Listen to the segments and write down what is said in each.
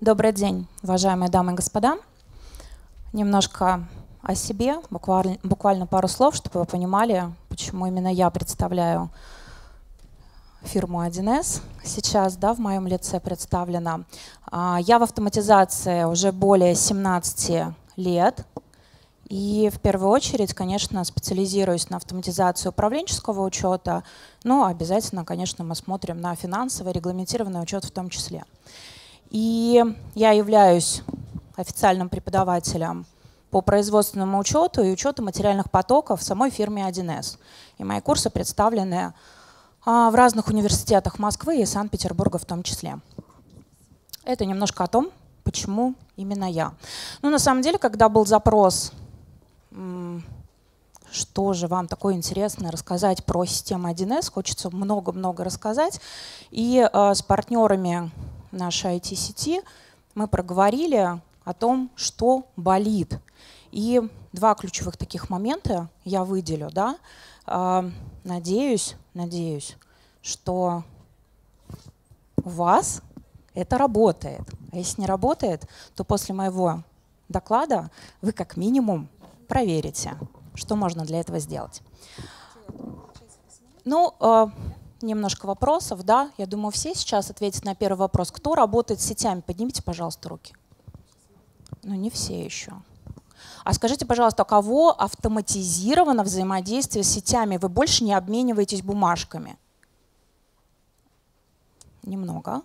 Добрый день, уважаемые дамы и господа. Немножко о себе, буквально, буквально пару слов, чтобы вы понимали, почему именно я представляю фирму 1С. Сейчас да, в моем лице представлена. А, я в автоматизации уже более 17 лет. И в первую очередь, конечно, специализируясь на автоматизации управленческого учета, но ну, обязательно, конечно, мы смотрим на финансовый регламентированный учет в том числе. И я являюсь официальным преподавателем по производственному учету и учету материальных потоков в самой фирме 1С. И мои курсы представлены а, в разных университетах Москвы и Санкт-Петербурга в том числе. Это немножко о том, почему именно я. Ну, на самом деле, когда был запрос что же вам такое интересное рассказать про систему 1С. Хочется много-много рассказать. И э, с партнерами нашей IT-сети мы проговорили о том, что болит. И два ключевых таких момента я выделю. Да? Э, надеюсь, надеюсь, что у вас это работает. А если не работает, то после моего доклада вы как минимум проверите, что можно для этого сделать. Ну, э, немножко вопросов, да. Я думаю, все сейчас ответят на первый вопрос. Кто работает с сетями? Поднимите, пожалуйста, руки. Ну, не все еще. А скажите, пожалуйста, кого автоматизировано взаимодействие с сетями? Вы больше не обмениваетесь бумажками? Немного.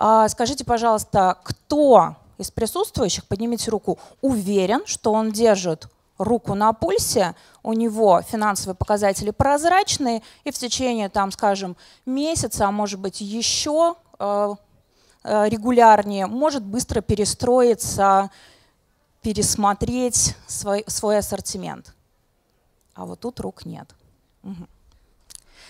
А, скажите, пожалуйста, кто из присутствующих, поднимите руку, уверен, что он держит руку на пульсе, у него финансовые показатели прозрачные, и в течение, там, скажем, месяца, а может быть еще э, э, регулярнее, может быстро перестроиться, пересмотреть свой, свой ассортимент. А вот тут рук нет. Угу.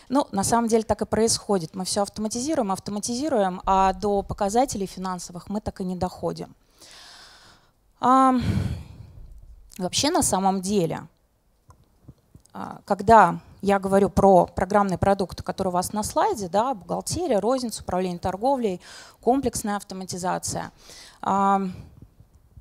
Ну, на самом деле так и происходит. Мы все автоматизируем, автоматизируем, а до показателей финансовых мы так и не доходим. А, вообще, на самом деле, а, когда я говорю про программный продукт, который у вас на слайде, да, бухгалтерия, розница, управление торговлей, комплексная автоматизация. А,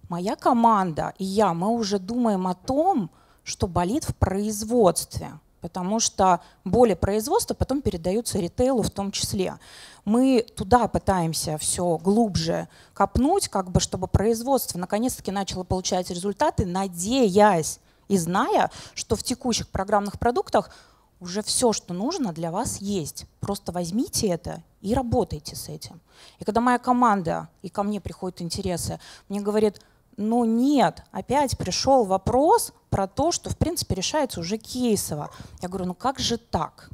моя команда и я, мы уже думаем о том, что болит в производстве – потому что боли производства потом передаются ритейлу в том числе. Мы туда пытаемся все глубже копнуть, как бы чтобы производство наконец-таки начало получать результаты, надеясь и зная, что в текущих программных продуктах уже все, что нужно, для вас есть. Просто возьмите это и работайте с этим. И когда моя команда, и ко мне приходят интересы, мне говорят. Но «Ну нет, опять пришел вопрос про то, что, в принципе, решается уже кейсово. Я говорю, ну как же так?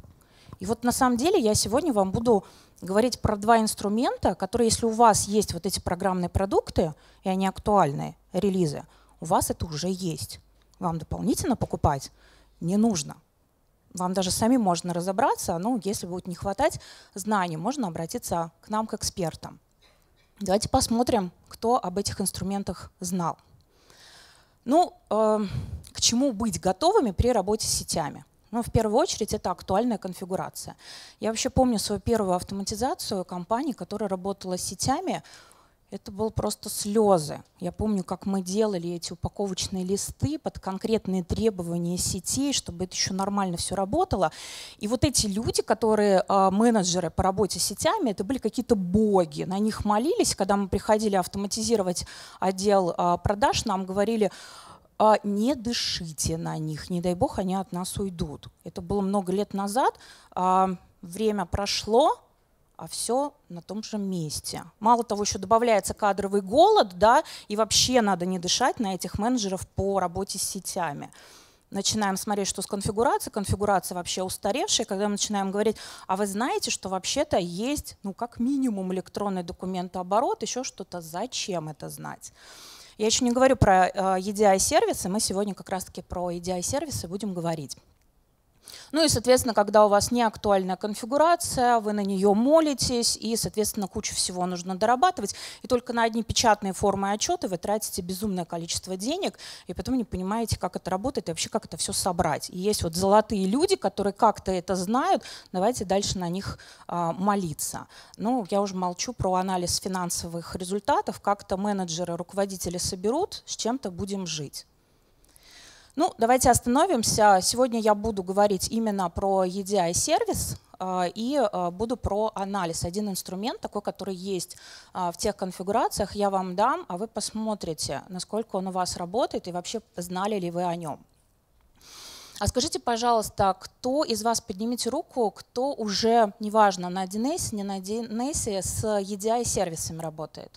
И вот на самом деле я сегодня вам буду говорить про два инструмента, которые, если у вас есть вот эти программные продукты, и они актуальные, релизы, у вас это уже есть. Вам дополнительно покупать не нужно. Вам даже сами можно разобраться, но ну, если будет не хватать знаний, можно обратиться к нам, к экспертам. Давайте посмотрим, кто об этих инструментах знал. Ну, э, к чему быть готовыми при работе с сетями? Ну, в первую очередь, это актуальная конфигурация. Я вообще помню свою первую автоматизацию компании, которая работала с сетями. Это был просто слезы. Я помню, как мы делали эти упаковочные листы под конкретные требования сетей, чтобы это еще нормально все работало. И вот эти люди, которые а, менеджеры по работе с сетями, это были какие-то боги. На них молились, когда мы приходили автоматизировать отдел а, продаж, нам говорили, «А, не дышите на них, не дай бог, они от нас уйдут. Это было много лет назад, время прошло, а все на том же месте. Мало того, еще добавляется кадровый голод, да, и вообще надо не дышать на этих менеджеров по работе с сетями. Начинаем смотреть, что с конфигурацией. Конфигурация вообще устаревшая. Когда мы начинаем говорить, а вы знаете, что вообще-то есть, ну, как минимум, электронный документооборот, еще что-то. Зачем это знать? Я еще не говорю про э, EDI-сервисы. Мы сегодня как раз-таки про EDI-сервисы будем говорить. Ну и, соответственно, когда у вас не актуальная конфигурация, вы на нее молитесь, и, соответственно, кучу всего нужно дорабатывать. И только на одни печатные формы отчета вы тратите безумное количество денег, и потом не понимаете, как это работает и вообще как это все собрать. И есть вот золотые люди, которые как-то это знают, давайте дальше на них а, молиться. Ну, я уже молчу про анализ финансовых результатов, как-то менеджеры, руководители соберут, с чем-то будем жить. Ну, давайте остановимся. Сегодня я буду говорить именно про EDI-сервис, и а, а, буду про анализ. Один инструмент, такой, который есть а, в тех конфигурациях, я вам дам, а вы посмотрите, насколько он у вас работает и вообще знали ли вы о нем. А скажите, пожалуйста, кто из вас, поднимите руку, кто уже, неважно, на 1С, не на 1С, с EDI-сервисами работает?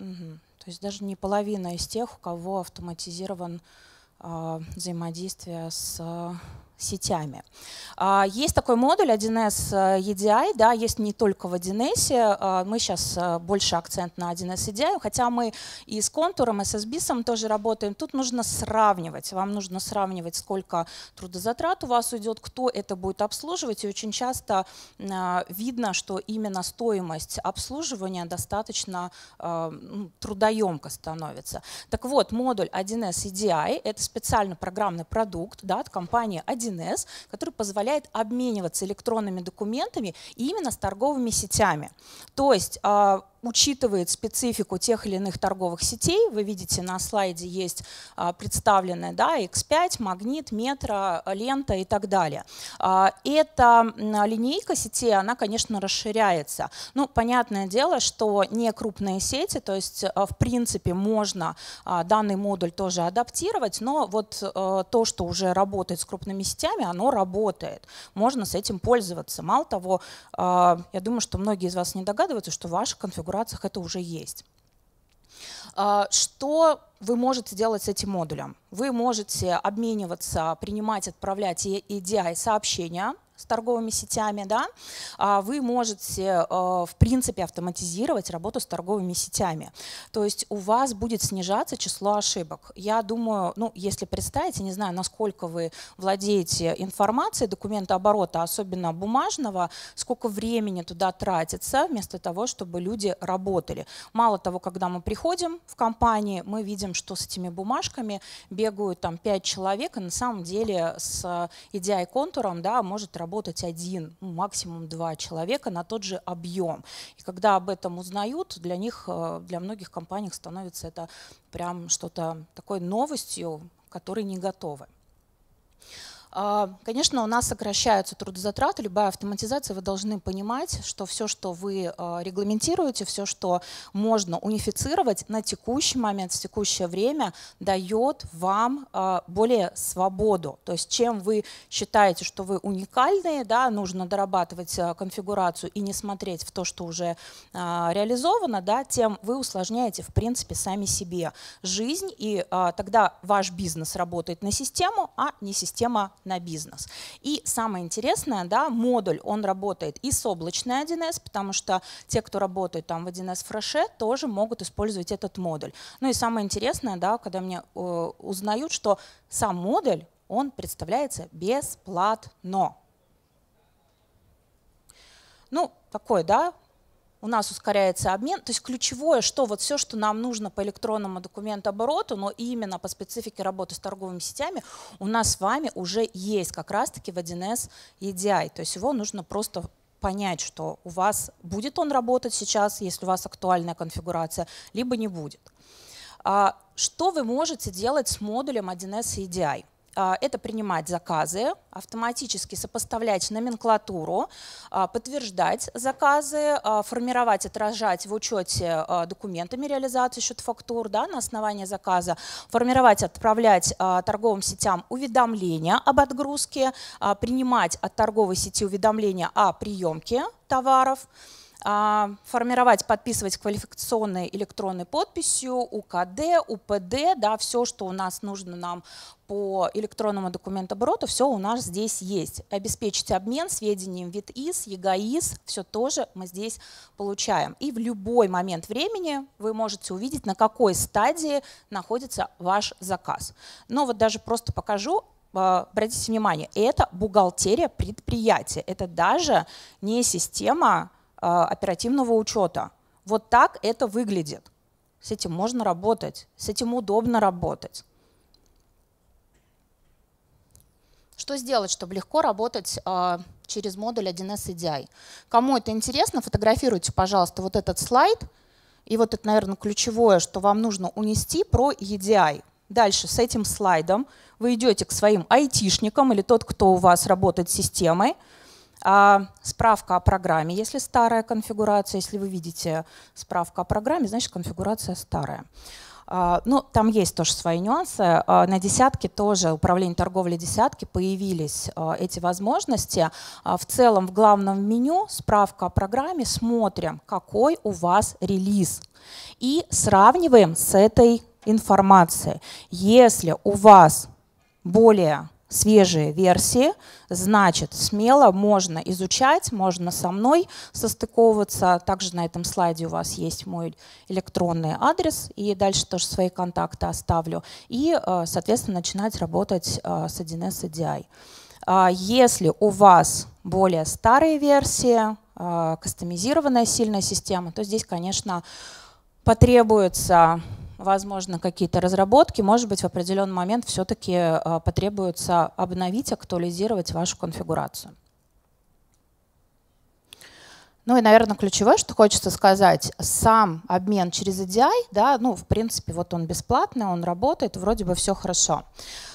Угу. То есть даже не половина из тех, у кого автоматизирован э, взаимодействие с сетями. А, есть такой модуль 1С э, EDI, да, есть не только в 1С, а, мы сейчас э, больше акцент на 1С EDI, хотя мы и с контуром, и с SBIS тоже работаем. Тут нужно сравнивать, вам нужно сравнивать, сколько трудозатрат у вас уйдет, кто это будет обслуживать, и очень часто э, видно, что именно стоимость обслуживания достаточно ну, трудоемко становится. Так вот, модуль 1С EDI – это специально программный продукт да, от компании 1 1С, который позволяет обмениваться электронными документами именно с торговыми сетями. То есть а, учитывает специфику тех или иных торговых сетей. Вы видите, на слайде есть а, представлены да, X5, Магнит, Метро, Лента и так далее. А, эта линейка сетей, она, конечно, расширяется. Ну, понятное дело, что не крупные сети, то есть, а, в принципе, можно данный модуль тоже адаптировать, но вот то, что уже работает с крупными сетями, оно работает. Можно с этим пользоваться. Мало того, я думаю, что многие из вас не догадываются, что ваша конфигурация конфигурациях это уже есть. А, что вы можете делать с этим модулем? Вы можете обмениваться, принимать, отправлять EDI сообщения с торговыми сетями, да, а, вы можете, э, в принципе, автоматизировать работу с торговыми сетями. То есть у вас будет снижаться число ошибок. Я думаю, ну, если представить, я не знаю, насколько вы владеете информацией, документооборота, особенно бумажного, сколько времени туда тратится, вместо того, чтобы люди работали. Мало того, когда мы приходим в компании, мы видим, что с этими бумажками бегают там 5 человек, и на самом деле с идеей э, контуром да, может работать работать один, ну, максимум два человека на тот же объем. И когда об этом узнают, для них, э, для многих компаний становится это прям что-то такой новостью, к которой не готовы. А, конечно, у нас сокращаются трудозатраты, любая автоматизация, вы должны понимать, что все, что вы а, регламентируете, все, что можно унифицировать на текущий момент, в текущее время, дает вам а, более свободу. То есть чем вы считаете, что вы уникальные, да, нужно дорабатывать конфигурацию и не смотреть в то, что уже реализовано, да, тем вы усложняете, в принципе, сами себе жизнь, и тогда ваш бизнес работает на систему, а не система на бизнес. И самое интересное, да, модуль, он работает и с облачной 1С, потому что те, кто работает там в 1С фреше, тоже могут использовать этот модуль. Ну и самое интересное, да, когда мне э, узнают, что сам модуль, он представляется бесплатно. Ну, такой, да, у нас ускоряется обмен. То есть ключевое, что вот все, что нам нужно по электронному документу обороту, но именно по специфике работы с торговыми сетями, у нас с вами уже есть как раз-таки в 1С EDI. То есть его нужно просто понять, что у вас будет он работать сейчас, если у вас актуальная конфигурация, либо не будет. А что вы можете делать с модулем 1С EDI? А, это принимать заказы, автоматически сопоставлять номенклатуру, а, подтверждать заказы, а, формировать, отражать в учете документами реализации счет фактур да, на основании заказа, формировать, отправлять торговым сетям уведомления об отгрузке, принимать от торговой сети уведомления о приемке товаров, а, формировать, подписывать квалификационной электронной подписью, УКД, УПД, да, все, что у нас нужно нам по электронному документообороту, все у нас здесь есть. Обеспечить обмен сведениями ВИТИС, ЕГАИС, все тоже мы здесь получаем. И в любой момент времени вы можете увидеть, на какой стадии находится ваш заказ. Но вот даже просто покажу, а, обратите внимание, это бухгалтерия предприятия. Это даже не система а, оперативного учета. Вот так это выглядит. С этим можно работать, с этим удобно работать. Что сделать, чтобы легко работать э, через модуль 1С EDI? Кому это интересно, фотографируйте, пожалуйста, вот этот слайд. И вот это, наверное, ключевое, что вам нужно унести про EDI. Дальше с этим слайдом вы идете к своим айтишникам или тот, кто у вас работает с системой, а справка о программе, если старая конфигурация, если вы видите справку о программе, значит конфигурация старая. А, ну, там есть тоже свои нюансы. А, на десятке тоже, управление торговлей десятки, появились эти возможности. В целом в главном меню справка о программе, смотрим, какой у вас релиз. И сравниваем с этой информацией. Если у вас более свежие версии, значит, смело можно изучать, можно со мной состыковываться. Также на этом слайде у вас есть мой электронный адрес, и дальше тоже свои контакты оставлю. И, э, соответственно, начинать работать э, с 1С и DI. Если у вас более старые версии, э, кастомизированная сильная система, то здесь, конечно, потребуется возможно, какие-то разработки, может быть, в определенный момент все-таки э, потребуется обновить, актуализировать вашу конфигурацию. Ну и, наверное, ключевое, что хочется сказать, сам обмен через EDI, да, ну, в принципе, вот он бесплатный, он работает, вроде бы все хорошо. Хорошо.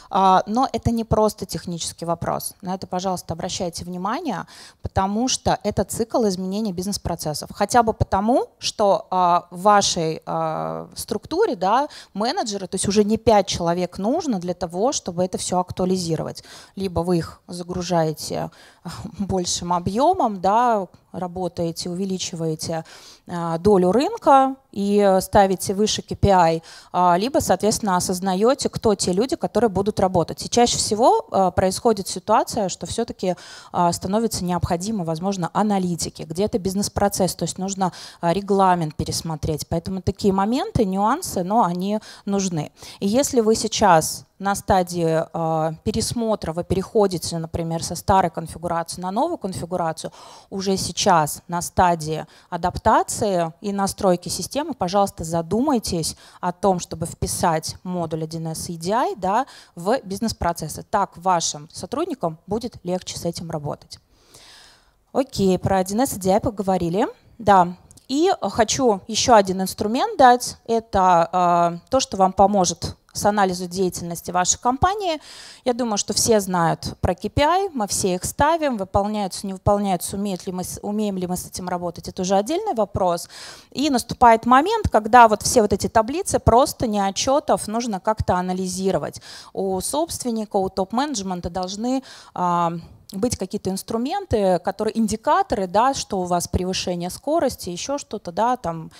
А, но это не просто технический вопрос. На это, пожалуйста, обращайте внимание, потому что это цикл изменения бизнес-процессов. Хотя бы потому, что а, в вашей а, структуре да, менеджеры, то есть уже не 5 человек нужно для того, чтобы это все актуализировать. Либо вы их загружаете большим объемом, да, работаете, увеличиваете а, долю рынка и ставите выше KPI, а, либо, соответственно, осознаете, кто те люди, которые будут работать. И чаще всего а, происходит ситуация, что все-таки становится необходимо, возможно, аналитики, где-то бизнес-процесс, то есть нужно регламент пересмотреть. Поэтому такие моменты, нюансы, но они нужны. И если вы сейчас на стадии а, пересмотра вы переходите, например, со старой конфигурации на новую конфигурацию, уже сейчас на стадии адаптации и настройки системы, пожалуйста, задумайтесь о том, чтобы вписать модуль 1С EDI да, в бизнес-процессы. Так вашим сотрудникам будет легче с этим работать. Окей, про 1С EDI поговорили. Да, и хочу еще один инструмент дать. Это э, то, что вам поможет с анализу деятельности вашей компании. Я думаю, что все знают про KPI, мы все их ставим, выполняются, не выполняются, умеют ли мы, умеем ли мы с этим работать, это уже отдельный вопрос. И наступает момент, когда вот все вот эти таблицы просто не отчетов нужно как-то анализировать. У собственника, у топ-менеджмента должны а, быть какие-то инструменты, которые индикаторы, да, что у вас превышение скорости, еще что-то, да, там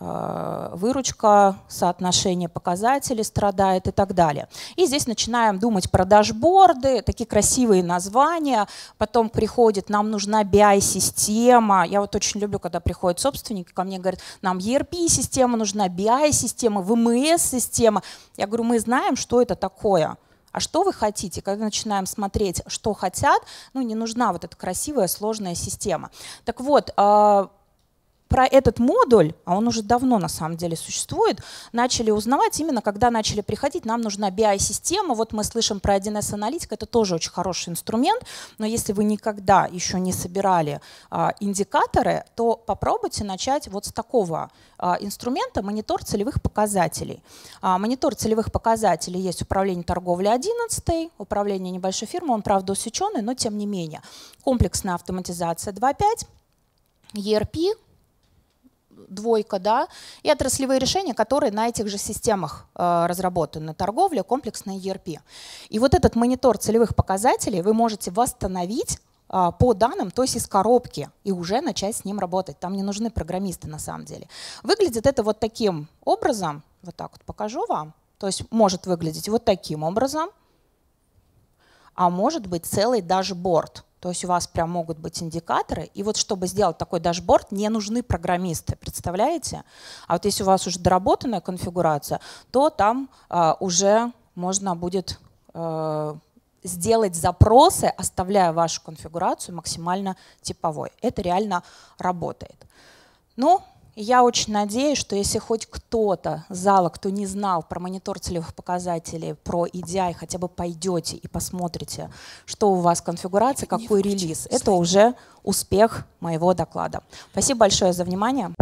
Э, выручка, соотношение показателей страдает и так далее. И здесь начинаем думать про дашборды, такие красивые названия. Потом приходит, нам нужна BI-система. Я вот очень люблю, когда приходят собственники ко мне и говорят, нам ERP-система нужна, BI-система, VMS-система. Эм Я говорю, мы знаем, что это такое а что вы хотите? Когда начинаем смотреть, что хотят, ну, не нужна вот эта красивая сложная система. Так вот, э, про этот модуль, а он уже давно на самом деле существует, начали узнавать именно, когда начали приходить, нам нужна BI-система, вот мы слышим про 1С-аналитик, это тоже очень хороший инструмент, но если вы никогда еще не собирали а, индикаторы, то попробуйте начать вот с такого а, инструмента монитор целевых показателей. А, монитор целевых показателей есть управление торговли 11, управление небольшой фирмы, он, правда, усеченный, но тем не менее. Комплексная автоматизация 2.5, ERP, двойка, да, и отраслевые решения, которые на этих же системах э, разработаны, торговля, комплексная ERP. И вот этот монитор целевых показателей вы можете восстановить э, по данным, то есть из коробки, и уже начать с ним работать. Там не нужны программисты на самом деле. Выглядит это вот таким образом, вот так вот покажу вам, то есть может выглядеть вот таким образом, а может быть целый даже борт. То есть у вас прям могут быть индикаторы. И вот чтобы сделать такой дашборд, не нужны программисты, представляете? А вот если у вас уже доработанная конфигурация, то там э, уже можно будет э, сделать запросы, оставляя вашу конфигурацию максимально типовой. Это реально работает. Ну, я очень надеюсь, что если хоть кто-то зала, кто не знал про монитор целевых показателей, про EDI, хотя бы пойдете и посмотрите, что у вас конфигурация, какой релиз, это уже успех моего доклада. Спасибо большое за внимание.